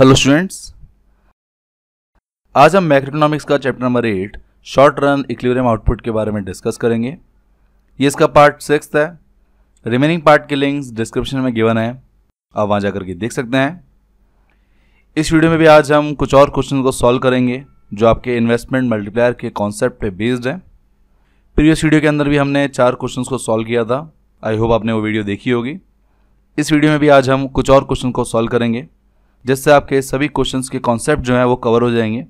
Hello students आज हम macroeconomics का chapter number eight short run equilibrium output के बारे में डिस्कस करेंगे ये इसका पार्ट सिक्स है रिमेनिंग पार्ट के लिंक्स डिस्क्रिप्शन में गिवन है आप वहाँ जाकर के देख सकते हैं इस वीडियो में भी आज हम कुछ और क्वेश्चन को सॉल्व करेंगे जो आपके इन्वेस्टमेंट मल्टीप्लायर के कॉन्सेप्ट पे बेस्ड है प्रीवियस वीडियो के अंदर भी हमने चार क्वेश्चन को सॉल्व किया था आई होप आपने वो वीडियो देखी होगी इस वीडियो में भी आज हम कुछ और क्वेश्चन को सॉल्व करेंगे जिससे आपके सभी क्वेश्चंस के कॉन्सेप्ट जो हैं वो कवर हो जाएंगे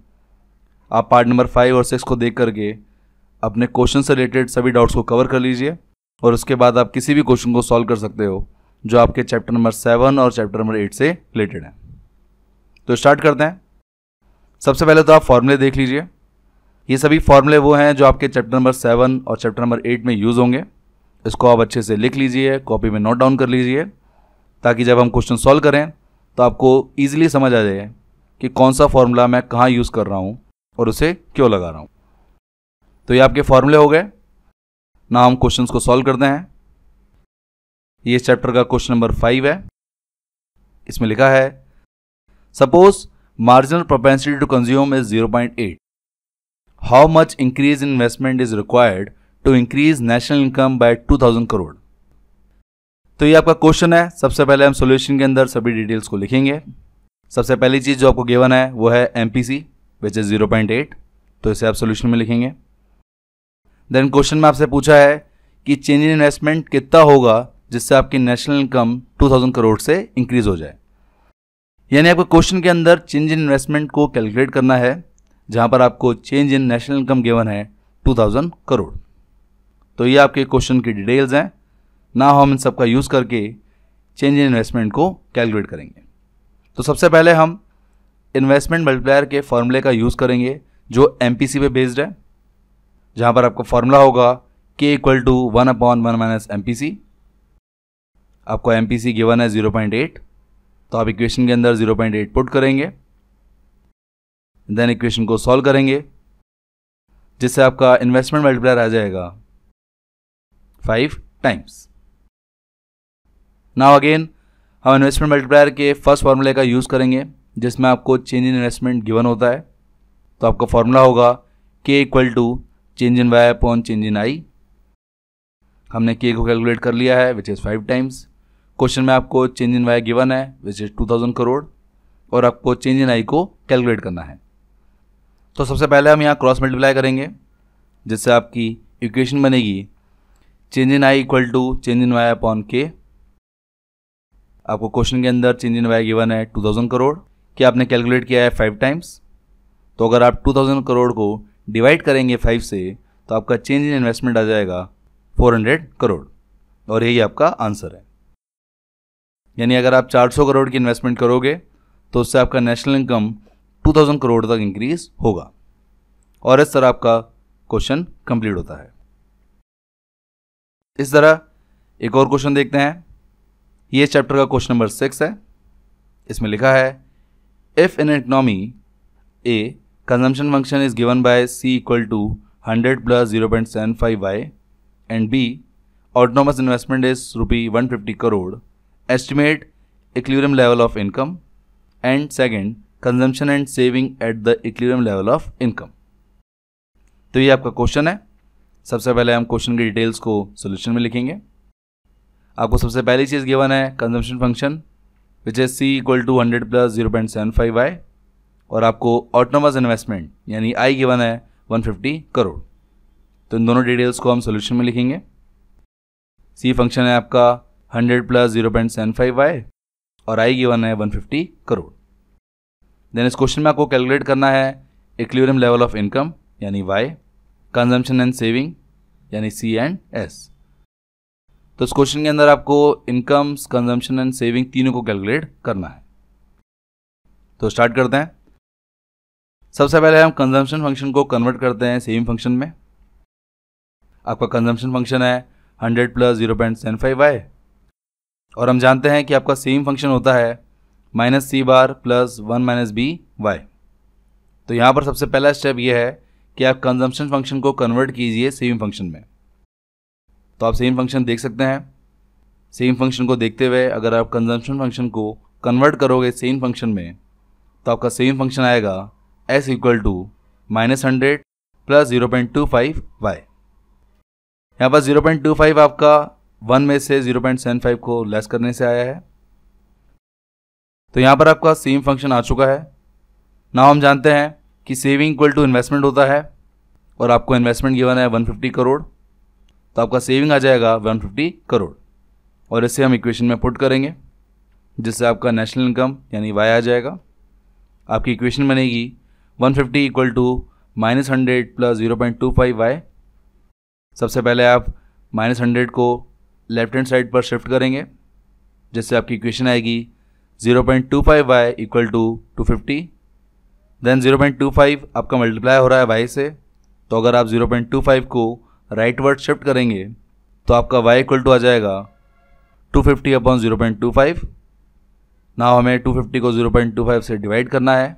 आप पार्ट नंबर फाइव और सिक्स को देख करके अपने क्वेश्चन से रिलेटेड सभी डाउट्स को कवर कर लीजिए और उसके बाद आप किसी भी क्वेश्चन को सॉल्व कर सकते हो जो आपके चैप्टर नंबर सेवन और चैप्टर नंबर एट से रिलेटेड हैं तो स्टार्ट करते हैं सबसे पहले तो आप फॉर्मूले देख लीजिए ये सभी फॉर्मूले वो हैं जो आपके चैप्टर नंबर सेवन और चैप्टर नंबर एट में यूज़ होंगे इसको आप अच्छे से लिख लीजिए कॉपी में नोट डाउन कर लीजिए ताकि जब हम क्वेश्चन सॉल्व करें तो आपको ईजिली समझ आ जाए कि कौन सा फॉर्मूला मैं कहाँ यूज़ कर रहा हूँ और उसे क्यों लगा रहा हूँ तो ये आपके फॉर्मूले हो गए ना हम क्वेश्चन को सॉल्व करते हैं ये चैप्टर का क्वेश्चन नंबर फाइव है इसमें लिखा है suppose marginal propensity to consume is zero point eight how much increase investment is required to increase national income by two thousand crore तो ये आपका क्वेश्चन है सबसे पहले हम सोल्यूशन के अंदर सभी डिटेल्स को लिखेंगे सबसे पहली चीज़ जो आपको गेवन है वो है M P C which is zero point eight तो इसे आप सोल्यूशन में लिखेंगे देन क्वेश्चन में आपसे पूछा है कि चेंज इन इन्वेस्टमेंट कितना होगा जिससे आपकी नेशनल इनकम 2000 करोड़ से इंक्रीज हो जाए यानी आपको क्वेश्चन के अंदर चेंज इन इन्वेस्टमेंट को कैलकुलेट करना है जहां पर आपको change in national income given है 2000 करोड़ तो ये आपके क्वेश्चन की डिटेल्स हैं ना हम इन सब का यूज़ करके चेंज इन इन्वेस्टमेंट को कैलकुलेट करेंगे तो सबसे पहले हम इन्वेस्टमेंट मल्टीप्लायर के फॉर्मूले का यूज़ करेंगे जो एम पी सी पे बेस्ड है जहाँ पर आपका फॉर्मूला होगा K equal to one upon one minus M P C आपको एम पी सी गिवन है ज़ीरो पॉइंट एट तो आप इक्वेशन के अंदर ज़ीरो पॉइंट एट पुट करेंगे देन इक्वेशन को सॉल्व करेंगे जिससे आपका इन्वेस्टमेंट मल्टीप्लायर आ जाएगा फाइव टाइम्स नाउ अगेन हम इन्वेस्टमेंट मल्टीप्लायर के फर्स्ट फार्मूले का यूज़ करेंगे जिसमें आपको चेंज इन इन्वेस्टमेंट गिवन होता है तो आपका फार्मूला होगा K equal to change in Y upon change in I हमने के को कैलकुलेट कर लिया है which is five times question में आपको चेंज इन वाई गिवन है which is two thousand crore और आपको चेंज इन आई को कैलकुलेट करना है तो सबसे पहले हम यहाँ क्रॉस मल्टीप्लाई करेंगे जिससे आपकी इक्वेशन बनेगी change in I equal to change in Y upon K आपको क्वेश्चन के अंदर चेंज इन वाई गिवन है 2000 करोड़ क्या आपने कैलकुलेट किया है फाइव टाइम्स तो अगर आप 2000 करोड़ को डिवाइड करेंगे फाइव से तो आपका चेंज इन इन्वेस्टमेंट आ जाएगा 400 करोड़ और यही आपका आंसर है यानी अगर आप 400 करोड़ की इन्वेस्टमेंट करोगे तो उससे आपका नेशनल इनकम 2000 करोड़ तक इंक्रीज होगा और इस तरह आपका क्वेश्चन कंप्लीट होता है इस तरह एक और क्वेश्चन देखते हैं ये चैप्टर का क्वेश्चन नंबर सिक्स है इसमें लिखा है if in economy a consumption function is given by C equal to hundred plus zero point seven five Y and B autonomous investment is rupee one fifty crore estimate equilibrium level of income and second consumption and saving at the equilibrium level of income तो ये आपका question है सबसे पहले हम question की details को solution में लिखेंगे आपको सबसे पहली चीज़ गिवन है consumption function which is C equal to hundred plus zero point seven five I और आपको ऑटोनमस इन्वेस्टमेंट यानी आई गिवन है वन फिफ्टी करोड़ तो इन दोनों डिटेल्स को हम सोल्यूशन में लिखेंगे सी फंक्शन है आपका hundred plus zero point seven five I और आई गिवन है वन फिफ्टी करोड़ देन इस क्वेश्चन में आपको कैलकुलेट करना है इक्लियम लेवल ऑफ इनकम यानी वाई कंजम्पशन एंड सेविंग यानी सी एंड एस तो इस क्वेश्चन के अंदर आपको इनकम कंजम्पशन एंड सेविंग तीनों को कैलकुलेट करना है तो स्टार्ट करते हैं सबसे पहले हम कंजम्पशन फंक्शन को कन्वर्ट करते हैं सेविंग फंक्शन में आपका कंजम्पशन फंक्शन है hundred plus zero point seven five Y और हम जानते हैं कि आपका सेम फंक्शन होता है minus C bar plus one minus B Y तो यहाँ पर सबसे पहला स्टेप यह है कि आप कंजम्पशन फंक्शन को कन्वर्ट कीजिए सेविंग फंक्शन में तो आप सेम फंक्शन देख सकते हैं सेम फंक्शन को देखते हुए अगर आप कंजम्पशन फंक्शन को कन्वर्ट करोगे सेम फंक्शन में तो आपका सेम फंक्शन आएगा S equal to minus hundred plus zero point two five Y यहाँ पर ज़ीरो पॉइंट टू फाइव आपका वन में से ज़ीरो पॉइंट सेवन फाइव को लेस करने से आया है तो यहाँ पर आपका सेम फंक्शन आ चुका है ना हम जानते हैं कि सेविंग इक्वल टू इन्वेस्टमेंट होता है और आपको इन्वेस्टमेंट गिवन है वन फिफ्टी करोड़ तो आपका सेविंग आ जाएगा वन फिफ्टी करोड़ और इसे हम इक्वेशन में पुट करेंगे जिससे आपका नेशनल इनकम यानी वाई आ जाएगा आपकी इक्वेशन बनेगी one fifty equal to minus hundred plus zero point two five Y सबसे पहले आप माइनस हंड्रेड को लेफ्ट हैंड साइड पर शिफ्ट करेंगे जिससे आपकी इक्वेशन आएगी zero point two five Y equal to two fifty then zero point two five आपका मल्टीप्लाई हो रहा है वाई से तो अगर आप जीरो पॉइंट टू फाइव को राइट वर्ड शिफ्ट करेंगे तो आपका वाई इक्वल टू आ जाएगा two fifty upon zero point two five ना हमें टू फिफ्टी को ज़ीरो पॉइंट टू फाइव से डिवाइड करना है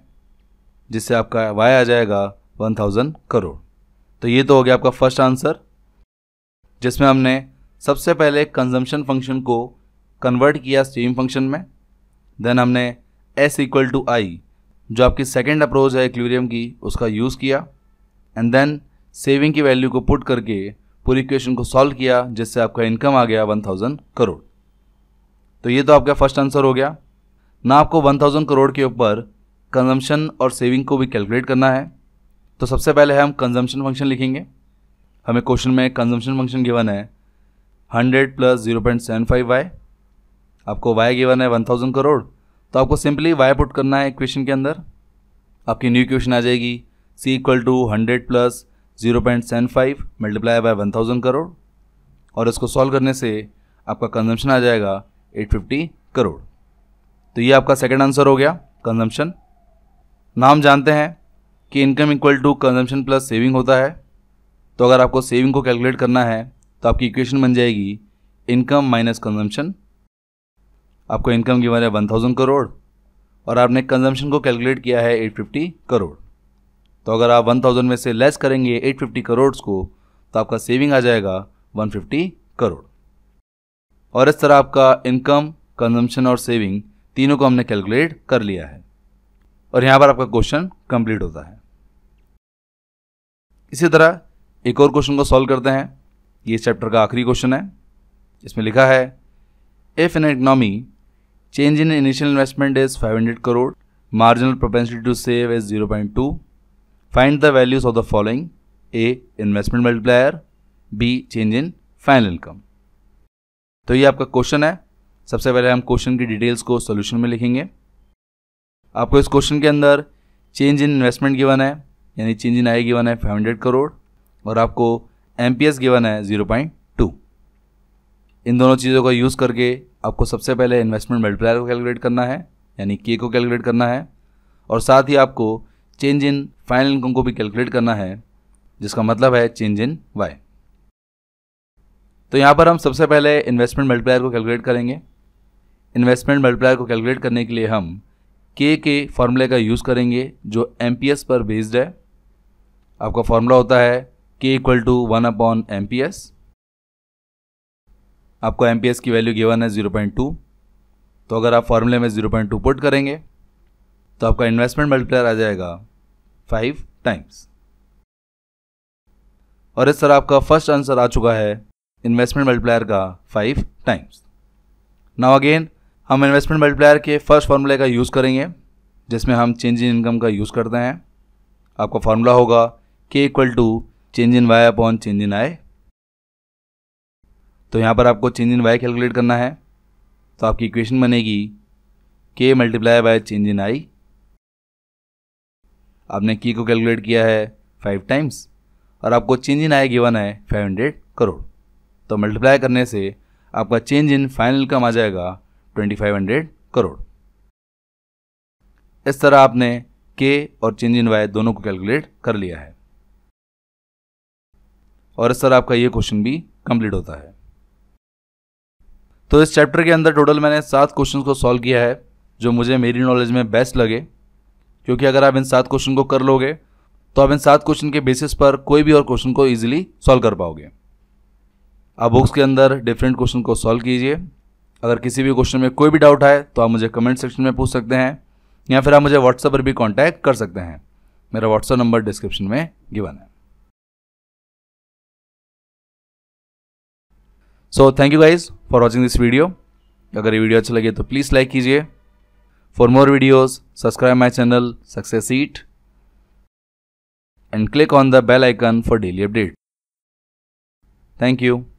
जिससे आपका वाई आ जाएगा वन थाउजेंड करोड़ तो ये तो हो गया आपका फर्स्ट आंसर जिसमें हमने सबसे पहले कंजम्पशन फंक्शन को कन्वर्ट किया स्टीम फंक्शन में देन हमने एस इक्वल टू आई जो आपकी सेकेंड अप्रोच है इक्वेरियम की उसका यूज़ किया एंड देन सेविंग की वैल्यू को पुट करके पूरी इक्वेशन को सॉल्व किया जिससे आपका इनकम आ गया वन थाउजेंड करोड़ तो ये तो आपका फर्स्ट आंसर हो गया ना आपको वन थाउजेंड करोड़ के ऊपर कंजम्पशन और सेविंग को भी कैलकुलेट करना है तो सबसे पहले हम कंजम्पशन फंक्शन लिखेंगे हमें क्वेश्चन में कंजम्पशन फंक्शन गिवन है hundred plus zero point seven five Y आपको वाई गिवन है वन थाउजेंड करोड़ तो आपको सिंपली वाई पुट करना है इक्वेशन के अंदर आपकी न्यू इक्वेशन आ जाएगी C equal to hundred plus zero point seven five multiply by one thousand crore और इसको सॉल्व करने से आपका कंजम्पशन आ जाएगा एट फिफ्टी करोड़ तो ये आपका सेकेंड आंसर हो गया कंजम्पशन नाम जानते हैं कि income equal to consumption plus saving होता है तो अगर आपको सेविंग को कैलकुलेट करना है तो आपकी इक्वेशन बन जाएगी इनकम माइनस कंजम्पशन आपको इनकम की है वन थाउजेंड करोड़ और आपने कंजम्पशन को कैलकुलेट किया है एट फिफ्टी करोड़ तो अगर आप 1000 में से लेस करेंगे 850 करोड़ को तो आपका सेविंग आ जाएगा 150 करोड़ और इस तरह आपका इनकम कंजम्पशन और सेविंग तीनों को हमने कैलकुलेट कर लिया है और यहाँ पर आपका क्वेश्चन कंप्लीट होता है इसी तरह एक और क्वेश्चन को सॉल्व करते हैं ये चैप्टर का आखिरी क्वेश्चन है इसमें लिखा है if an economy change in initial investment is 500 crore marginal propensity to save is 0.2 find the values of the following a investment multiplier b change in final income तो ये आपका क्वेश्चन है सबसे पहले हम क्वेश्चन की डिटेल्स को सोल्यूशन में लिखेंगे आपको इस क्वेश्चन के अंदर चेंज इन इन्वेस्टमेंट गिवन है यानी चेंज इन आई गिवन है फाइव हंड्रेड करोड़ और आपको एम पी एस गिवन है जीरो पॉइंट टू इन दोनों चीज़ों का यूज़ करके आपको सबसे पहले इन्वेस्टमेंट मल्टीप्लायर को कैलकुलेट करना है यानी के को कैलकुलेट करना है और साथ ही आपको चेंज इन फाइनल इनकम को भी कैलकुलेट करना है जिसका मतलब है चेंज इन वाई तो यहाँ पर हम सबसे पहले इन्वेस्टमेंट मल्टीप्लायर को कैलकुलेट करेंगे इन्वेस्टमेंट मल्टीप्लायर को कैलकुलेट करने के लिए हम के के फॉर्मूले का यूज़ करेंगे जो एम पर बेस्ड है आपका फॉर्मूला होता है K equal to one upon M आपको एम की वैल्यू गिवन है ज़ीरो पॉइंट टू तो अगर आप फॉर्मूले में ज़ीरो पॉइंट टू पुट करेंगे तो आपका इन्वेस्टमेंट मल्टीप्लायर आ जाएगा फाइव टाइम्स और इस तरह आपका फर्स्ट आंसर आ चुका है इन्वेस्टमेंट मल्टीप्लायर का फाइव टाइम्स नाउ अगेन हम इन्वेस्टमेंट मल्टीप्लायर के फर्स्ट फार्मूले का यूज़ करेंगे जिसमें हम चेंज इन इनकम का यूज़ करते हैं आपका फार्मूला होगा K equal to change in Y upon change in I तो यहाँ पर आपको चेंज इन वाई कैलकुलेट करना है तो आपकी इक्वेशन बनेगी K multiply by change in I आपने की को कैलकुलेट किया है फाइव टाइम्स और आपको चेंज इन आय गिवन है फाइव हंड्रेड करोड़ तो मल्टीप्लाई करने से आपका चेंज इन फाइनल कम आ जाएगा ट्वेंटी फाइव हंड्रेड करोड़ इस तरह आपने के और चेंज इन वाई दोनों को कैलकुलेट कर लिया है और इस तरह आपका ये क्वेश्चन भी कंप्लीट होता है तो इस चैप्टर के अंदर टोटल मैंने सात क्वेश्चन को सॉल्व किया है जो मुझे मेरी नॉलेज में बेस्ट लगे क्योंकि अगर आप इन सात क्वेश्चन को कर लोगे तो आप इन सात क्वेश्चन के बेसिस पर कोई भी और क्वेश्चन को ईजिली सॉल्व कर पाओगे आप बुक्स के अंदर डिफरेंट क्वेश्चन को सॉल्व कीजिए अगर किसी भी क्वेश्चन में कोई भी डाउट आए तो आप मुझे कमेंट सेक्शन में पूछ सकते हैं या फिर आप मुझे व्हाट्सएप पर भी कॉन्टैक्ट कर सकते हैं मेरा व्हाट्सएप नंबर डिस्क्रिप्शन में गिवन है so thank you guys for watching this video अगर ये वीडियो अच्छी लगे तो प्लीज़ लाइक कीजिए For more videos, subscribe my channel Success Eat and click on the bell icon for daily update. Thank you.